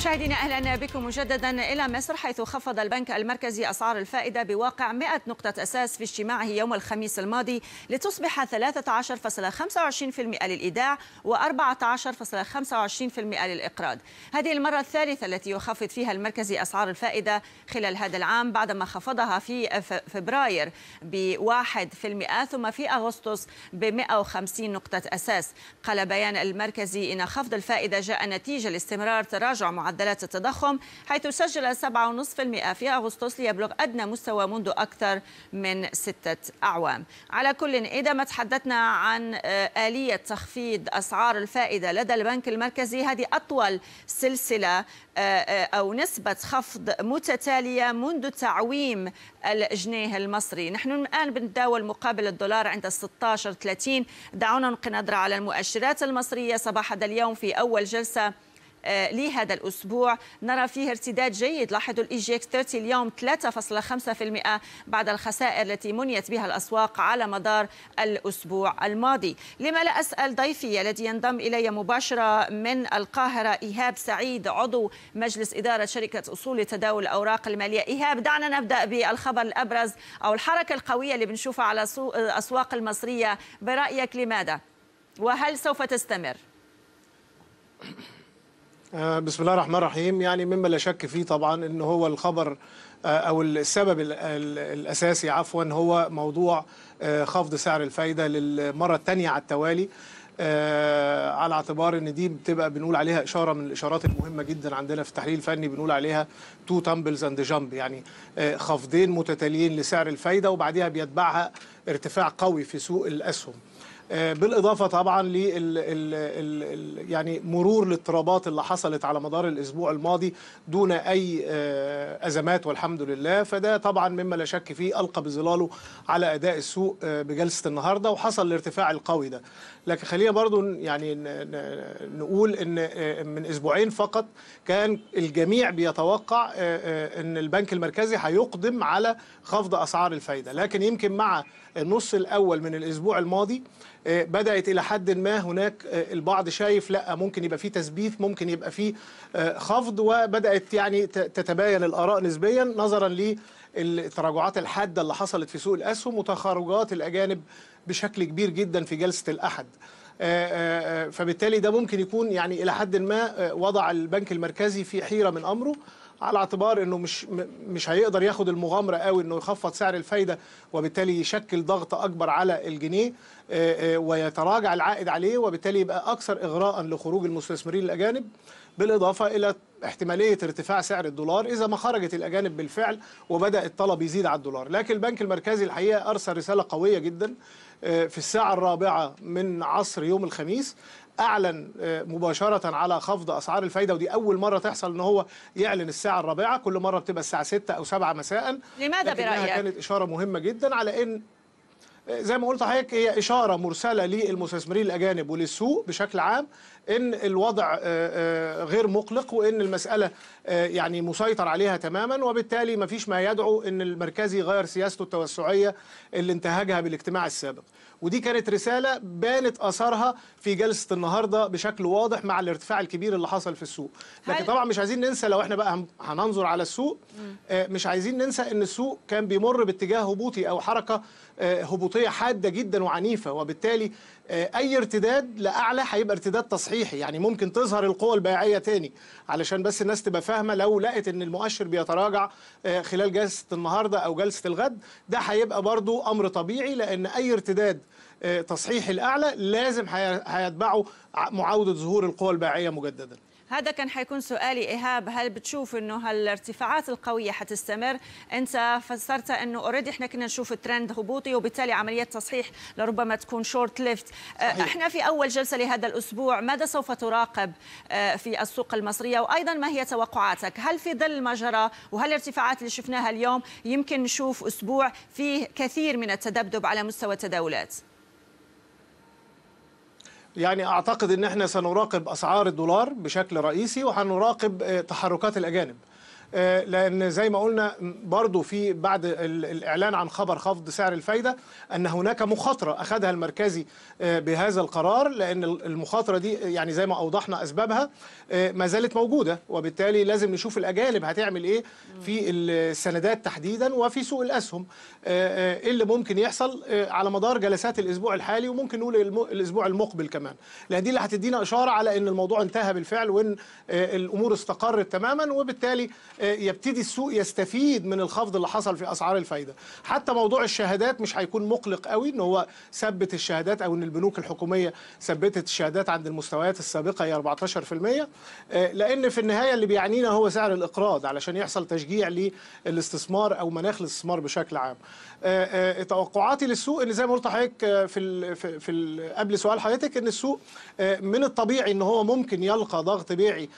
مشاهدينا اهلا بكم مجددا الى مصر حيث خفض البنك المركزي اسعار الفائده بواقع 100 نقطه اساس في اجتماعه يوم الخميس الماضي لتصبح 13.25% للايداع و14.25% للاقراض. هذه المره الثالثه التي يخفض فيها المركزي اسعار الفائده خلال هذا العام بعدما خفضها في فبراير ب 1% ثم في اغسطس ب 150 نقطه اساس. قال بيان المركزي ان خفض الفائده جاء نتيجه لاستمرار تراجع معدل معدلات التضخم حيث سجل 7.5% في أغسطس ليبلغ أدنى مستوى منذ أكثر من ستة أعوام على كل إذا ما تحدثنا عن آه، آلية تخفيض أسعار الفائدة لدى البنك المركزي هذه أطول سلسلة آه، آه، أو نسبة خفض متتالية منذ تعويم الجنيه المصري نحن الآن بنتداول مقابل الدولار عند 16.30 دعونا نلقي نظرة على المؤشرات المصرية صباح هذا اليوم في أول جلسة آه، لهذا الأسبوع نرى فيه ارتداد جيد لاحظوا الإيجيكس e 30 اليوم 3.5% بعد الخسائر التي منيت بها الأسواق على مدار الأسبوع الماضي لما لا أسأل ضيفي الذي ينضم إلي مباشرة من القاهرة إيهاب سعيد عضو مجلس إدارة شركة أصول لتداول الأوراق المالية إيهاب دعنا نبدأ بالخبر الأبرز أو الحركة القوية اللي بنشوفها على الأسواق المصرية برأيك لماذا؟ وهل سوف تستمر؟ آه، بسم الله الرحمن الرحيم يعني مما لا شك فيه طبعا ان هو الخبر آه، او السبب الاساسي عفوا هو موضوع آه، خفض سعر الفايده للمره الثانيه على التوالي على اعتبار ان دي بتبقى بنقول عليها اشاره من الاشارات المهمه جدا عندنا في التحليل الفني بنقول عليها تو تامبلز اند جامب يعني خفضين متتاليين لسعر الفايده وبعديها بيتبعها ارتفاع قوي في سوق الاسهم آه، بالاضافه طبعا ل يعني مرور الاضطرابات اللي حصلت على مدار الاسبوع الماضي دون اي آه، ازمات والحمد لله فده طبعا مما لا شك فيه القى بظلاله على اداء السوق آه، بجلسه النهارده وحصل الارتفاع القوي ده لكن خلينا برضو يعني نقول ان من اسبوعين فقط كان الجميع بيتوقع ان البنك المركزي هيقدم على خفض اسعار الفايده لكن يمكن مع النص الاول من الاسبوع الماضي آه، بدات الى حد ما هناك آه، البعض شايف لا ممكن يبقى في تثبيت ممكن يبقى في آه، خفض وبدات يعني تتباين الاراء نسبيا نظرا للتراجعات الحاده اللي حصلت في سوق الاسهم وتخرجات الاجانب بشكل كبير جدا في جلسه الاحد فبالتالي ده ممكن يكون يعني الى حد ما وضع البنك المركزي في حيره من امره على اعتبار انه مش مش هيقدر ياخد المغامره قوي انه يخفض سعر الفايده وبالتالي يشكل ضغط اكبر على الجنيه آه، آه، ويتراجع العائد عليه وبالتالي يبقى اكثر اغراء لخروج المستثمرين الاجانب بالإضافة إلى احتمالية ارتفاع سعر الدولار إذا ما خرجت الأجانب بالفعل وبدأ الطلب يزيد على الدولار لكن البنك المركزي الحقيقة أرسل رسالة قوية جدا آه، في الساعة الرابعة من عصر يوم الخميس اعلن آه، مباشره على خفض اسعار الفايده ودي اول مره تحصل ان هو يعلن الساعه الرابعه كل مره بتبقى الساعه 6 او 7 مساء لماذا برايك كانت اشاره مهمه جدا على ان زي ما قلت حضرتك هي اشاره مرسله للمستثمرين الاجانب وللسوق بشكل عام ان الوضع آه، آه، غير مقلق وان المساله آه، يعني مسيطر عليها تماما وبالتالي ما فيش ما يدعو ان المركزي يغير سياسته التوسعيه اللي انتهجها بالاجتماع السابق ودي كانت رساله بانت اثرها في جلسه النهارده بشكل واضح مع الارتفاع الكبير اللي حصل في السوق لكن طبعا مش عايزين ننسى لو احنا بقى هننظر على السوق مش عايزين ننسى ان السوق كان بيمر باتجاه هبوطي او حركه آه، هبوطيه حاده جدا وعنيفه وبالتالي آه، اي ارتداد لاعلى هيبقى ارتداد تصحيحي يعني ممكن تظهر القوه البائعيه تاني علشان بس الناس تبقى فاهمه لو لقت ان المؤشر بيتراجع آه، خلال جلسه النهارده او جلسه الغد ده هيبقى برضو امر طبيعي لان اي ارتداد تصحيحي الاعلى لازم هيتبعه معاوده ظهور القوى البائعيه مجددا هذا كان حيكون سؤالي إيهاب هل بتشوف أنه هالارتفاعات القوية حتستمر أنت فسرت أنه أوريدي إحنا كنا نشوف ترند هبوطي وبالتالي عملية تصحيح لربما تكون شورت ليفت آه، إحنا في أول جلسة لهذا الأسبوع ماذا سوف تراقب آه، في السوق المصرية وأيضا ما هي توقعاتك هل في ظل ما جرى وهل الارتفاعات اللي شفناها اليوم يمكن نشوف أسبوع فيه كثير من التذبذب على مستوى التداولات يعني اعتقد ان احنا سنراقب اسعار الدولار بشكل رئيسي وهنراقب آه، تحركات الاجانب آه، لان زي ما قلنا برضو في بعد الاعلان عن خبر خفض سعر الفايده ان هناك مخاطره اخذها المركزي آه، بهذا القرار لان المخاطره دي يعني زي ما اوضحنا اسبابها آه، ما زالت موجوده وبالتالي لازم نشوف الاجانب هتعمل ايه في السندات تحديدا وفي سوق الاسهم ايه اللي ممكن يحصل على مدار جلسات الاسبوع الحالي وممكن نقول الاسبوع المقبل كمان لان دي اللي هتدينا اشاره على ان الموضوع انتهى بالفعل وان الامور استقرت تماما وبالتالي يبتدي السوق يستفيد من الخفض اللي حصل في اسعار الفايده حتى موضوع الشهادات مش هيكون مقلق قوي ان هو ثبت الشهادات او ان البنوك الحكوميه ثبتت الشهادات عند المستويات السابقه هي 14% آه، لان في النهايه اللي بيعنينا هو سعر الاقراض علشان يحصل تشجيع للاستثمار او مناخ الاستثمار بشكل عام آه، آه، توقعاتي للسوق ان زي ما قلت لحضرتك في في قبل سؤال حضرتك ان السوق من الطبيعي ان هو ممكن يلقى ضغط بيعي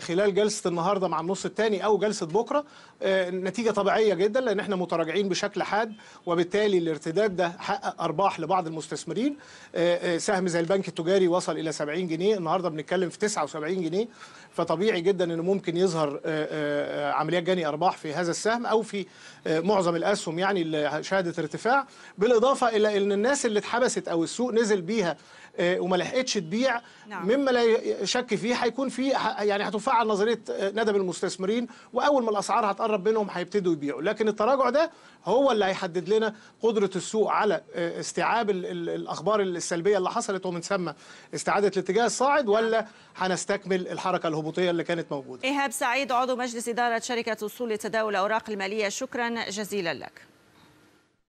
خلال جلسه النهارده مع النص الثاني او او جلسه بكره آه، نتيجه طبيعيه جدا لان احنا متراجعين بشكل حاد وبالتالي الارتداد ده حقق ارباح لبعض المستثمرين آه، آه، سهم زي البنك التجاري وصل الى 70 جنيه النهارده بنتكلم في 79 جنيه فطبيعي جدا ان ممكن يظهر عمليات جني ارباح في هذا السهم او في معظم الاسهم يعني اللي شهدت ارتفاع بالاضافه الى ان الناس اللي اتحبست او السوق نزل بيها وما لحقتش تبيع نعم. مما لا شك فيه هيكون في يعني هتفعل نظريه ندب المستثمرين واول ما الاسعار هتقرب منهم هيبتدوا يبيعوا لكن التراجع ده هو اللي هيحدد لنا قدره السوق على آه، استيعاب الاخبار السلبيه اللي حصلت ومن ثم استعاده الاتجاه الصاعد ولا هنستكمل الحركه الهبوطيه اللي كانت موجوده. ايهاب سعيد عضو مجلس اداره شركه اصول لتداول الاوراق الماليه شكرا جزيلا لك.